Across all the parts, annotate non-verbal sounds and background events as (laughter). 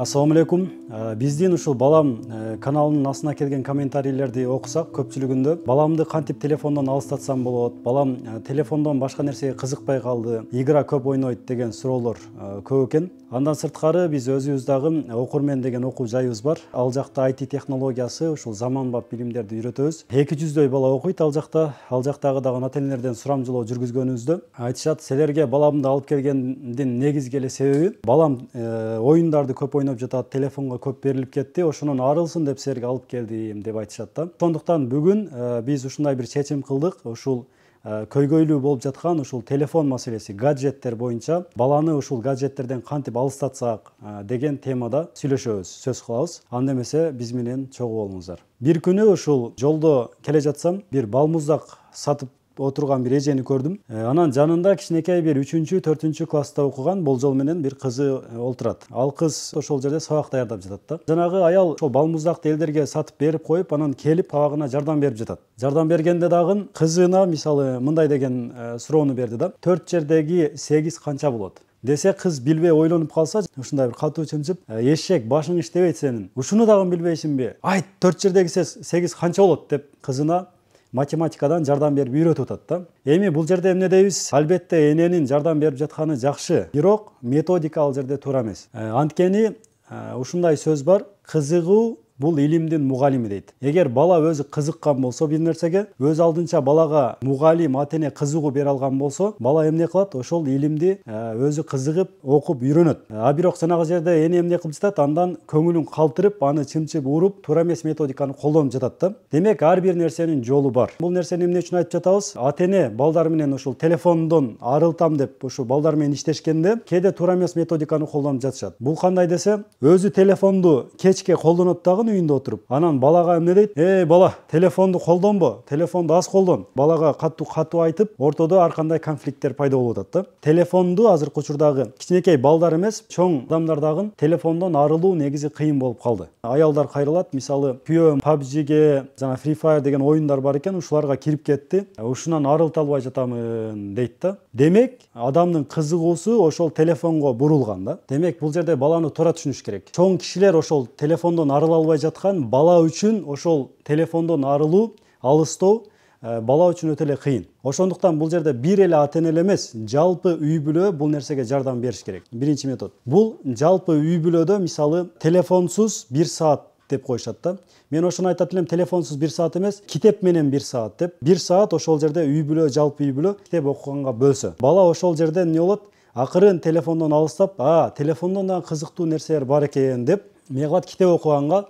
السلام عليكم бізден э, биздин балам э, каналының асына астына келген комментарийлерди оқысақ көпчүлүгүндө баламды қантип телефондон алыстатсам болот балам телефондан э, телефондон башка нерсеге кызыкпай калды игра көп ойнойт деген суроолор көп экен андан сырткары биз өзүбүз дагы окурмен деген окуу жайыбыз бар ал жакта айти технологиясы ушул заманбап билимдерди үйрөтөбүз эки жүздөй бала окуйт ал жакта ал жактагы дагы ата энелерден сурамжылоо жүргүзгөнүбүздө айтышат силерге баламды алып келгендин негизги эле себеби балам оюндарды көп ойноп жатат телефонго көп беріліп кетті, ошонон арылсын деп силерге алып келдим деп айтышат да бүгін бүгүн э, биз ушундай бир чечим кылдык ушул э, көйгөйлүү болуп жаткан ушул телефон маселеси гаджеттер боюнча баланы ушул гаджеттерден кантип алыстатсак э, деген темада сүйлөшөбүз сөз кылабыз анда эмесе биз менен чогуу болуңуздар бир күнү ушул жолдо келе жатсам бир балмуздак сатып отурган бир эжени көрдүм э, анан жанында кичинекей бир үчүнчү төртүнчү класста окуган болжол менен бир кызы э, олтурат ал кыз ошол жерде сабак даярдап жатат да жанагы аял ошол балмуздакты элдерге сатып берип коюп анан келип абагына жардам берип жатат жардам бергенде дагы кызына мисалы мындай деген э, суроону берди да төрт жердеги сегиз канча болот десе кыз билбей ойлонуп калса ушундай бир катуу чымчып эшек башың иштебейт сенин ушуну дагы билбейсиңби айт төрт жердеги сегиз канча болот деп кызына математикадан жардам берип үйрөтүп атат да эми бул жерде эмне дейбиз албетте эненин жардам берип жатканы жакшы бирок методика ал жерде туура эмес э, анткени э, ушундай сөз бар кызыгуу бұл илимдин мугалими дейді егер бала өзі қызыққан болса бір нәрсеге өз алдынча балаға мугалим ата эне кызыгуу бере алган болсо бала эмне кылат ошол илимди э, өзі қызығып оқып үйрөнөт э, а бирок жанагы жерде эне эмне кылып жатат андан көңүлүн калтырып аны чымчып уруп туура эмес методиканы колдонуп жатат да демек ар бир нерсенин жолу бар бул нерсени эмне үчүн айтып жатабыз ата эне менен ушул телефондон арылтам деп ушу балдар менен иштешкенде кээде туура эмес методиканы колдонуп жатышат бул кандай десе өзү телефонду кечке колдонот дагы телефон үйінде отырып анан балаға эмне дейт эй бала телефонду колдонбо телефонду аз колдон балага катуу катуу айтып ортодо ар кандай конфликттер пайда болуп атат да телефонду азыркы учурдагы кичинекей балдар эмес чоң адамдар дагы телефондон арылуу негизи кыйын болуп калды аялдар кайрылат мисалы күйөө пабжиге жана фри fire деген оюндар бар экен ушуларга кирип кетти ушунан арылта албай жатамын дейт да демек адамдын кызыгуусу ошол телефонго бурулган да демек бул жерде баланы туура түшүнүш керек чоң кишилер ошол телефондон арыла албай болбай жатқан бала үшін ошол телефондон арылуу алыстоо э, бала үчүн өтө эле кыйын ошондуктан бул жерде бир эле ата эне эле эмес жалпы үй бүлө бул нерсеге жардам бериш керек биринчи метод бул жалпы үй бүлөдө мисалы телефонсуз бир саат деп коюшат да мен ошону айтат элем телефонсуз бир саат эмес китеп менен бир саат деп бир саат ошол жерде үй бүлө жалпы үй бүлө китеп окуганга бөлсө бала ошол жерде эмне болот акырын телефондон алыстап а телефондон дагы кызыктуу нерселер бар экен деп эмне кылат китеп окуганга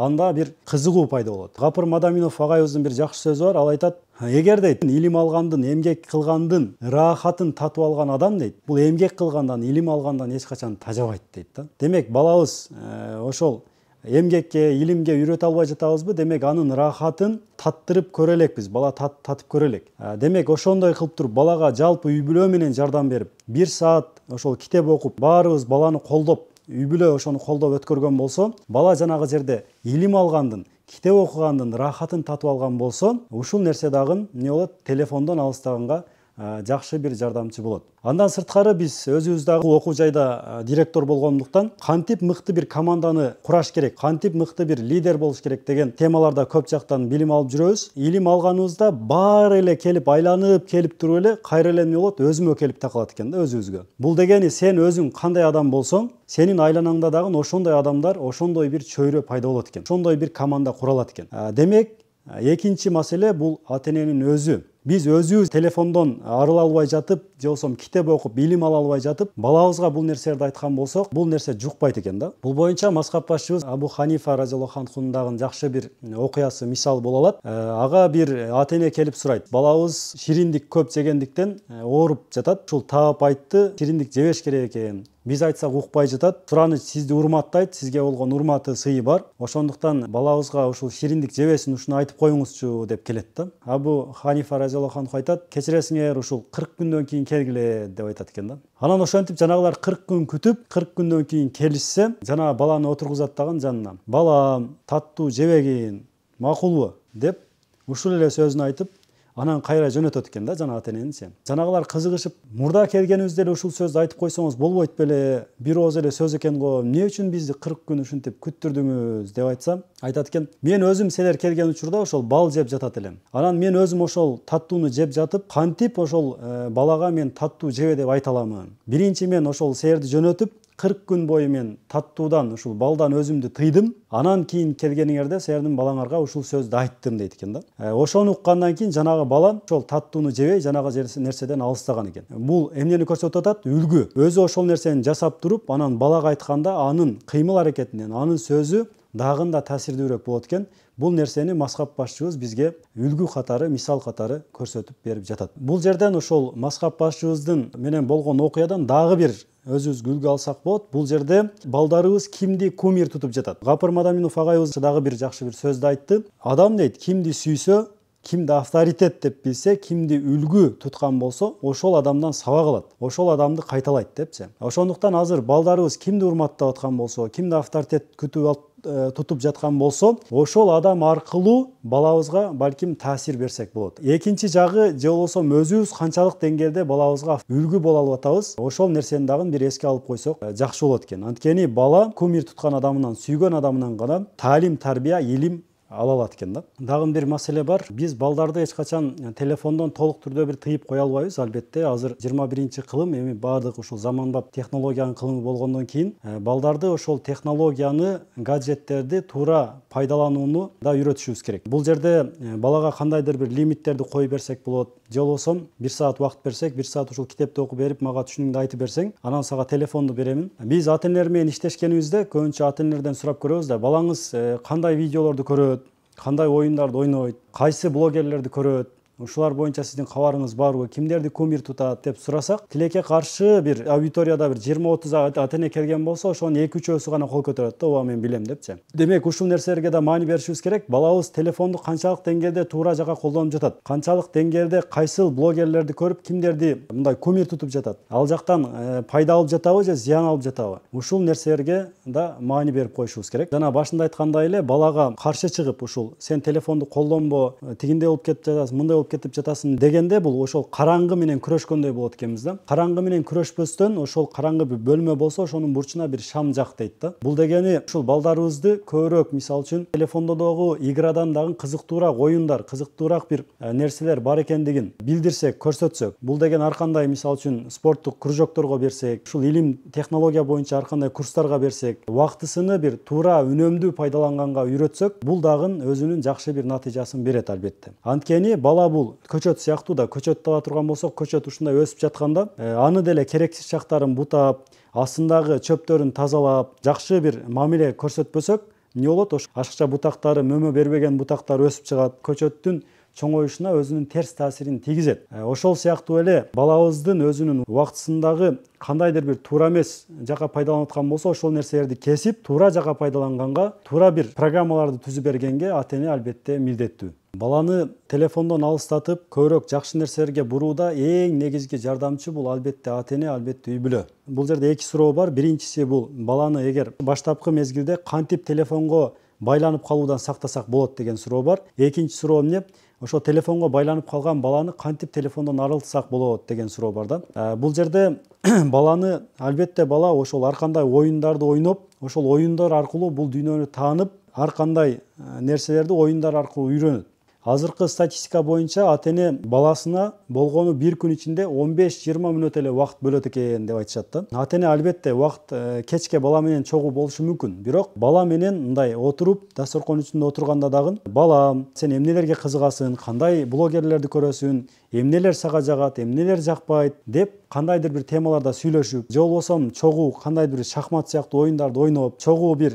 анда бир кызыгуу пайда болот гапыр мадаминов агайыбыздын бир жакшы сөзү бар ал айтат эгер дейт илим алгандын эмгек кылгандын ырахатын татып алган адам дейт бул эмгек кылгандан илим алгандан эч качан тажабайт дейт да демек балабыз э, ошол эмгекке илимге үйрөтө албай жатабызбы демек анын ырахатын таттырып көрө элекпиз бала татып көрө элек демек ошондой кылып туруп балага жалпы үй бүлө менен жардам берип бир саат ошол китеп окуп баарыбыз баланы колдоп үй бүлө ошону колдоп өткөргөн болсо бала жанагы жерде илим алгандын китеп окугандын рахатын татып алган болсо ушул нерсе дагы эмне болот телефондон алыстаганга Ә, жақсы бір жардамчы болот андан сырткары биз өзүбүз дагы окуу жайда ә, директор болгондуктан кантип мыкты бир команданы кураш керек кантип мыкты бир лидер болуш керек деген темаларда көп жактан билим алып жүрөбүз илим алганыбызда баары эле келип айланып келип туруп эле кайра эле эмне болот өзүмө келип такалат экен да өзүбүзгө бул дегени сен өзүң кандай адам болсоң сенин айланаңда дагы ошондой адамдар ошондой бир чөйрө пайда болот экен ошондой бир команда куралат экен ә, демек экинчи маселе бул ата эненин өзү биз өзүбүз телефондон арыла албай жатып же болбосо китеп окуп билим ала албай жатып балабызга бул нерселерди айткан болсок бул нерсе жукпайт экен да бул боюнча масхаб башчыбыз абу ханифа разиаллаху дагы жакшы бир окуясы мисал боло алат ага бир ата эне келип сурайт балабыз шириндик көп жегендиктен ооруп жатат ушул таап айтты шириндик жебеш керек экен биз айтсак укпай жатат сураныч сизди урматтайт сизге болгон урматы сыйы бар ошондуктан балабызга ушул шириндик жебесин ушуну айтып коюңузчу деп келет да абу ханифа разиаллаху анху айтат кечиресиңер ушул кырк күндөн кийин келгиле деп айтат экен да анан ошентип жанагылар кырк күн күтүп кырк күндөн кийин келишсе жанагы баланы отургузат дагы жанына. балам таттуу жебегин макулбу деп ушул эле сөзүн айтып анан кайра жөнөтөт экен да жанагы сен жанагылар кызыгышып мурда келгенибизде эле ушул сөздү айтып койсоңуз болбойт беле бир ооз эле сөз экен го эмне үчүн бизди кырк күн ушинтип күттүрдүңүз деп айтсам айтат экен мен өзүм силер келген учурда ошол бал жеп жатат элем анан мен өзүм ошол таттууну жеп жатып кантип ошол э, балага мен таттуу жебе деп айта аламын биринчи мен ошол силерди жөнөтүп 40 күн бойы мен таттудан ушул балдан өзімді тыйдым анан кийин келгениңерде силердин балаңарга ушул сөздү айттым дейт экен да ошону уккандан кийин жанагы бала ошол таттууну жебей жанагы нерседен алыстаган экен бул эмнени көрсөтүп атат үлгү өзү ошол нерсени жасап туруп анан балага айтканда анын кыймыл аракетинен анын сөзү дагы да таасирдүүрөөк болот экен бұл нәрсені масхаб басшыбыз бізге үлгі қатары мисал қатары көрсөтүп берип жатат бул жерден ошол масхаб башчыбыздын менен болгон окуядан дагы бир өзүбүз үлгү алсак болот бул жерде балдарыбыз кимди кумир тутуп жатат гапыр мадаминов агайыбыз дагы бир жакшы бир сөздү айтты адам дейт кимди сүйсө кимди авторитет деп билсе кимди үлгү туткан болсо ошол адамдан сабак алат ошол адамды кайталайт депчи ошондуктан азыр балдарыбыз кимди урматтап аткан болсо кимди авторитет күтүп алып Э, тұтып жатқан болсо ошол адам аркылуу балабызга балким таасир берсек болот экинчи жагы же болбосо өзүбүз канчалык деңгээлде балабызга үлгү боло алып атабыз ошол нерсени дагы бир эске алып койсок э, жакшы болот экен анткени бала кумир туткан адамынан сүйгөн адамынан гана таалим тарбия илим ала алат екен да дагы бир маселе бар биз балдарды эч качан телефондон толук түрдө бир тыйып кое албайбыз албетте азыр жыйырма биринчи кылым эми баардык ушул заманбап технологиянын кылымы болгондон кийин э, балдарды ошол технологияны гаджеттерди туура пайдаланууну да үйрөтүшүбүз керек бул жерде э, балага кандайдыр бир лимиттерди коюп берсек болот же болбосо бир саат убакыт берсек бир саат ушул китепти окуп берип мага түшүнүңдү айтып берсең анан сага телефонду беремин биз ата энелер менен иштешкенибизде көбүнчө ата энелерден сурап көрөбүз да балаңыз э, кандай видеолорду көрөт қандай ойындарды ойнайды қайсы блогерлерді көреді ушулар боюнча сиздин кабарыңыз барбы кимдерди кумир тутат деп сурасак тилекке каршы бир аудиторияда бир жыйырма отуз ата эне келген болсо ошонун эки үчөөсү гана кол көтөрөт да ооба мен билем депчи демек ушул нерселерге да маани беришибиз керек балабыз телефонду канчалык деңгээлде туура жака колдонуп жатат канчалык деңгээлде кайсыл блогерлерди көрүп кимдерди мындай кумир тутуп жатат ал жактан э, пайда алып жатабы же зыян алып жатабы ушул нерселерге да маани берип коюшубуз керек жана башында айткандай эле балага каршы чыгып ушул сен телефонду колдонбо тигиндей болуп кетип жатасың мындай болуп кетип жатасың дегенде бул ошол караңгы менен күрөшкөндөй болот экенбиз да караңгы менен күрөшпөстөн ошол караңгы бир бөлмө болсо ошонун бурчуна бир шам жак дейт да бул дегени ушул балдарыбызды көбүрөөк мисалы үчүн телефондодогу иградан дагы кызыктуураак оюндар кызыктуураак бир э, нерселер бар экендигин билдирсек көрсөтсөк бул деген ар кандай мисалы үчүн спорттук кружокторго берсек ушул илим технология боюнча ар кандай курстарга берсек убактысыны бир туура үнөмдүү пайдаланганга үйрөтсөк бул дагы өзүнүн жакшы бир натыйжасын берет албетте анткени бала бул бул көчөт сыяктуу да көчөттү ала турган болсок көчөт ушундай өсүп жатканда аны деле керексиз жактарын бутап астындагы чөптөрүн тазалап жакшы бир мамиле көрсөтпөсөк эмне болот ошо ашыкча бутактары мөмө бербеген бутактар өсүп чыгат көчөттүн чоңоюшуна өзүнүн терс таасирин тийгизет э, ошол сыяктуу эле балабыздын өзүнүн убактысындагы кандайдыр бир туура эмес жака пайдаланып аткан болсо ошол нерселерди кесип туура жака пайдаланганга туура бир программаларды түзүп бергенге ата эне албетте милдеттүү баланы телефондон алыстатып көбүрөөк жакшы нерселерге бурууда эң негизги жардамчы бул албетте ата эне албетте үй бүлө бул жерде эки суроо бар биринчиси бул баланы эгер баштапкы мезгилде кантип телефонго байланып калуудан сактасак болот деген суроо бар экинчи суроо эмне ошо телефонго байланып калган баланы кантип телефондон арылтсак болот деген суроо бар да э, бул жерде (clears throat) баланы албетте бала ошол ар кандай оюндарды ойноп ошол оюндар аркылуу бул дүйнөнү таанып ар кандай э, нерселерди оюндар аркылуу үйрөнөт азыркы статистика боюнча ата эне баласына болгону бир күн ичинде он беш жыйырма мүнөт эле убакыт бөлөт экен деп айтышат да ата эне албетте убакыт кечке бала менен чогуу болушу мүмкүн бирок бала менен мындай отуруп дасторкон үстүндө отурганда дагы балам сен эмнелерге кызыгасың кандай блогерлерди көрөсүң эмнелер сага жагат эмнелер жакпайт деп кандайдыр бир темаларда сүйлөшүп же болбосо чогуу кандайдыр бир шахмат сыяктуу оюндарды ойноп чогуу бир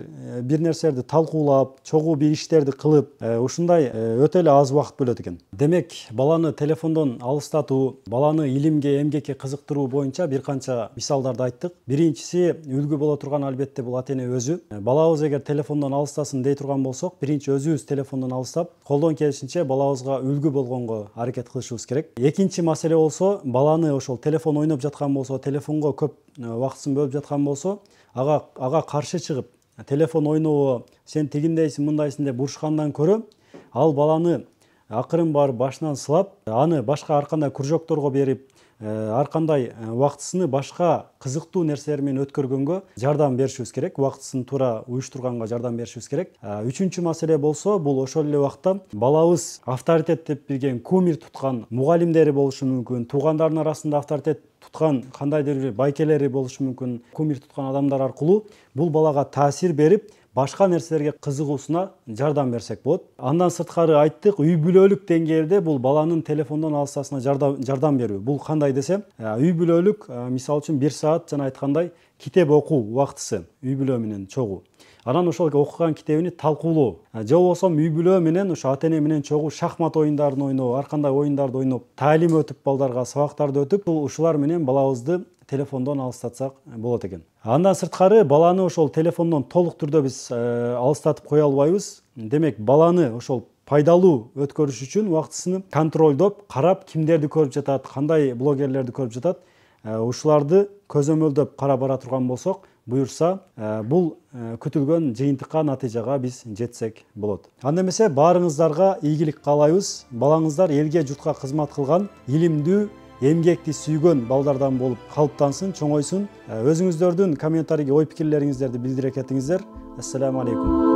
бир нерселерди талкуулап чогуу бир иштерди кылып ушундай өтө эле аз убакыт бөлөт экен демек баланы телефондон алыстатуу баланы илимге эмгекке кызыктыруу боюнча бир канча мисалдарды айттык биринчиси үлгү боло турган албетте бул ата эне өзү балабыз эгер телефондон алыстасын дей турган болсок биринчи өзүбүз телефондон алыстап колдон келишинче балабызга үлгү болгонго аракет кылышыбыз керек керек экинчи маселе болсо баланы ошол телефон ойноп жаткан болсо телефонго көп э, убактысын бөлүп жаткан болсо ага ага каршы чыгып телефон ойнобо сен тигиндейсиң мындайсың деп урушкандан көрө ал баланы акырын барып башынан сылап аны башка ар кандай кружокторго берип Э, ар кандай э, убактысыны башка кызыктуу нерселер менен өткөргөнгө жардам беришибиз керек убактысын туура уюштурганга жардам беришибиз керек э, үчүнчү маселе болсо бул ошол эле убакта балабыз авторитет деп билген кумир туткан мугалимдери болушу мүмкүн туугандардын арасында авторитет туткан кандайдыр бир байкелери болушу мүмкүн кумир туткан адамдар аркылуу бул балага таасир берип башка нерселерге кызыгуусуна жардам берсек болот андан сырткары айттык үй бүлөлүк деңгээлде бул баланын телефондон алсасына жардам, берүү бул кандай десем э, үй бүлөлүк э, мисалы үчүн бир саат жана айткандай китеп окуу убактысы үй бүлө менен чогуу анан ошол окуган китебини талкуулоо э, же болбосо үй бүлө менен ошо ата эне менен чогуу шахмат оюндарын ойноо ар кандай оюндарды ойноп таалим өтүп балдарга сабактарды өтүп ушулар менен балабызды телефондон алыстатсак болот экен андан сырткары баланы ошол телефондон толук түрдө биз э, алыстатып кое албайбыз демек баланы ошол пайдалуу өткөрүш үчүн убактысын контролдоп карап кимдерди көрүп жатат кандай блогерлерди көрүп жатат э, ушуларды көзөмөлдөп карап бара турган болсок буюрса э, бул күтүлгөн жыйынтыкка натыйжага биз жетсек болот анда эмесе баарыңыздарга ийгилик каалайбыз балаңыздар элге журтка кызмат кылган илимдүү емгекті сүйгөн балдардан болып қалыптансын чоңойсун ә, Өзіңіздердің комментарийге ой пікірлеріңіздерді билдире кетиңиздер ассаламу алейкум